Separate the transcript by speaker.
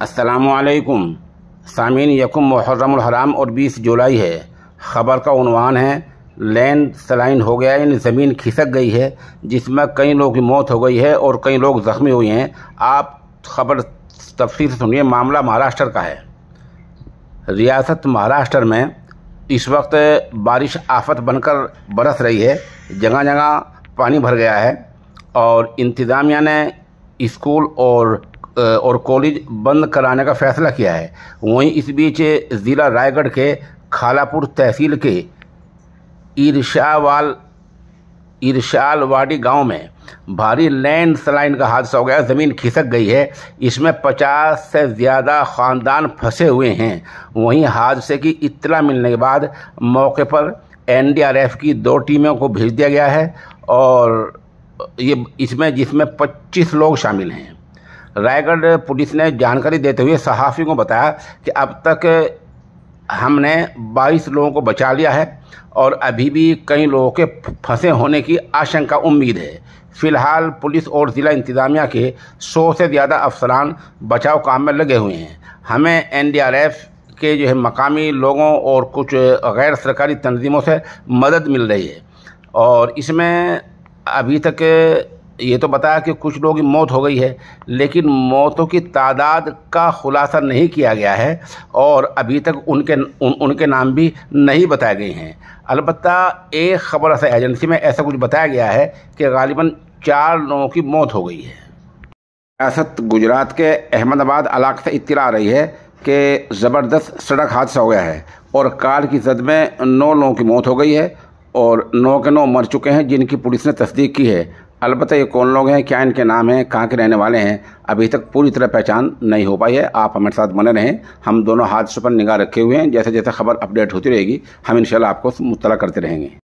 Speaker 1: असलकुम सामीन यकुम मुहर्रम और 20 जुलाई है ख़बर का उनवान है लैंड स्लाइन हो गया यानी ज़मीन खिसक गई है जिसमें कई लोगों की मौत हो गई है और कई लोग ज़ख्मी हुए हैं आप खबर तफसी सुनिए मामला महाराष्ट्र का है रियासत महाराष्ट्र में इस वक्त बारिश आफत बनकर बरस रही है जगह जगह पानी भर गया है और इंतज़ामिया ने स्कूल और और कॉलेज बंद कराने का फैसला किया है वहीं इस बीच ज़िला रायगढ़ के खालापुर तहसील के ईर्षावाल ईर्षालवाड़ी गांव में भारी लैंड स्लाइन का हादसा हो गया ज़मीन खिसक गई है इसमें 50 से ज़्यादा ख़ानदान फंसे हुए हैं वहीं हादसे की इतला मिलने के बाद मौके पर एनडीआरएफ की दो टीमों को भेज दिया गया है और ये इसमें जिसमें 25 लोग शामिल हैं रायगढ़ पुलिस ने जानकारी देते हुए सहाफ़ी को बताया कि अब तक हमने 22 लोगों को बचा लिया है और अभी भी कई लोगों के फंसे होने की आशंका उम्मीद है फिलहाल पुलिस और ज़िला इंतज़ामिया के सौ से ज़्यादा अफसरान बचाव काम में लगे हुए हैं हमें एनडीआरएफ के जो है मकामी लोगों और कुछ गैर सरकारी तंजीमों से मदद मिल रही है और इसमें अभी तक ये तो बताया कि कुछ लोगों की मौत हो गई है लेकिन मौतों की तादाद का खुलासा नहीं किया गया है और अभी तक उनके उन, उनके नाम भी नहीं बताए गए हैं अलबत् एक खबर एजेंसी में ऐसा कुछ बताया गया है कि गालिबा चार लोगों की मौत हो गई है रियासत गुजरात के अहमदाबाद इलाके से इतला आ रही है कि ज़बरदस्त सड़क हादसा हो गया है और कार की जद में नौ लोगों की मौत हो गई है और नौ के नौ मर चुके हैं जिनकी पुलिस ने तस्दीक की है अलबत्त ये कौन लोग हैं क्या इनके नाम हैं कहाँ के रहने वाले हैं अभी तक पूरी तरह पहचान नहीं हो पाई है आप हमारे साथ बने रहें हम दोनों हादसों पर निगाह रखे हुए हैं जैसे जैसे खबर अपडेट होती रहेगी हम इन आपको मुतला करते रहेंगे